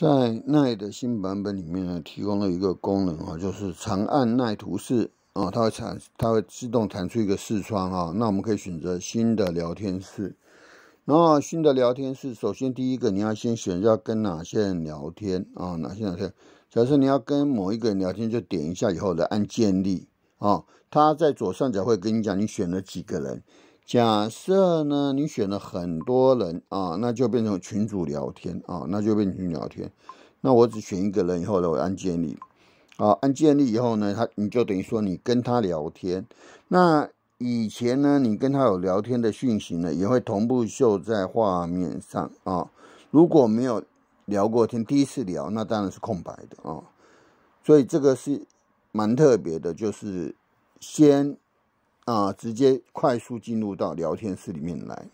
在奈的新版本里面呢，提供了一个功能啊，就是长按奈图示啊，它会产它会自动弹出一个视窗啊。那我们可以选择新的聊天室，然后新的聊天室，首先第一个你要先选择跟哪些人聊天啊？哪些聊天。假设你要跟某一个人聊天，就点一下以后来按建立啊，它在左上角会跟你讲你选了几个人。假设呢，你选了很多人啊，那就变成群主聊天啊，那就变成群聊天。那我只选一个人以后呢，我按建立，啊，按建立以后呢，他你就等于说你跟他聊天。那以前呢，你跟他有聊天的讯息呢，也会同步秀在画面上啊。如果没有聊过天，第一次聊，那当然是空白的啊。所以这个是蛮特别的，就是先。啊，直接快速进入到聊天室里面来。